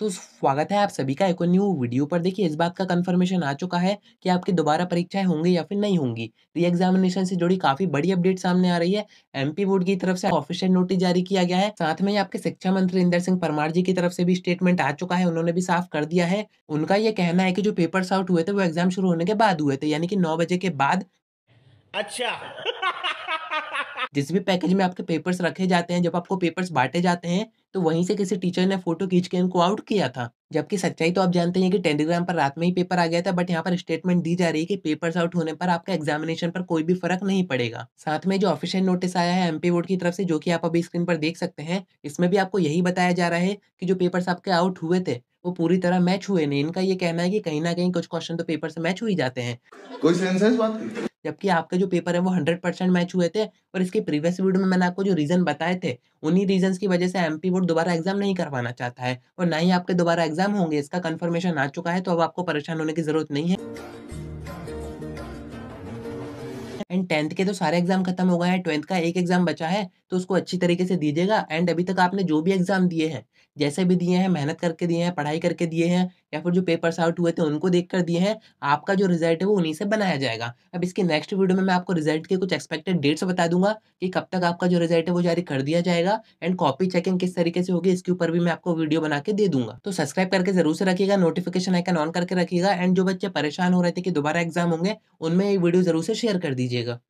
तो स्वागत है आप सभी का एक न्यू वीडियो पर देखिए इस बात का कंफर्मेशन आ चुका है कि आपकी दोबारा परीक्षाएं होंगी या फिर नहीं होंगी री एग्जामिनेशन से जुड़ी काफी बड़ी अपडेट सामने आ रही है एमपी बोर्ड की तरफ से ऑफिशियल नोटिस जारी किया गया है साथ में आपके शिक्षा मंत्री इंदर सिंह परमार जी की तरफ से भी स्टेटमेंट आ चुका है उन्होंने भी साफ कर दिया है उनका यह कहना है की जो पेपर्स आउट हुए थे वो एग्जाम शुरू होने के बाद हुए थे यानी कि नौ बजे के बाद अच्छा जिस भी पैकेज में आपके पेपर्स रखे जाते हैं जब आपको पेपर्स बांटे जाते हैं तो वहीं से किसी टीचर ने फोटो खींच के इनको आउट किया था जबकि सच्चाई तो आप जानते हैं कि टेलीग्राम पर रात में ही पेपर आ गया था बट यहाँ पर स्टेटमेंट दी जा रही है कि पेपर्स आउट होने पर आपका एग्जामिनेशन पर कोई भी फर्क नहीं पड़ेगा साथ में जो ऑफिशियल नोटिस आया है एमपी बोर्ड की तरफ से जो कि आप अभी स्क्रीन पर देख सकते हैं इसमें भी आपको यही बताया जा रहा है कि जो पेपर्स आपके आउट हुए थे वो पूरी तरह मैच हुए नहीं इनका ये कहना है कि कहीं ना कहीं कुछ क्वेश्चन तो पेपर से मैच हो ही जाते हैं कोई सेंस है इस बात जबकि आपके जो पेपर है वो हंड्रेड परसेंट मैच हुए थे और इसके प्रीवियस वीडियो में मैंने आपको जो रीज़न बताए थे उन्हीं रीजंस की वजह से एमपी बोर्ड दोबारा एग्जाम नहीं करवाना चाहता है और ना ही आपके दोबारा एग्जाम होंगे इसका कन्फर्मेशन आ चुका है तो अब आपको परेशान होने की जरूरत नहीं है एंड टेंथ के तो सारे एग्जाम खत्म हो गए हैं ट्वेल्थ का एक एग्जाम बचा है तो उसको अच्छी तरीके से दीजिएगा एंड अभी तक आपने जो भी एग्ज़ाम दिए हैं जैसे भी दिए हैं मेहनत करके दिए हैं पढ़ाई करके दिए हैं या फिर जो पेपर्स आउट हुए थे उनको देख कर दिए हैं आपका जो रिजल्ट है वो उन्हीं से बनाया जाएगा अब इसके नेक्स्ट वीडियो में मैं आपको रिजल्ट के कुछ एक्सपेक्टेड डेट्स बता दूंगा कि कब तक आपका जो रिजल्ट है वो जारी कर दिया जाएगा एंड कॉपी चेकिंग किस तरीके से होगी इसके ऊपर भी मैं आपको वीडियो बना के दे दूंगा तो सब्सक्राइब करके जरूर से रखिएगा नोटिफिकेशन आइकन ऑन करके रखिएगा एंड जो बच्चे परेशान हो रहे थे कि दोबारा एग्जाम होंगे उनमें ये वीडियो जरूर से शेयर कर दीजिएगा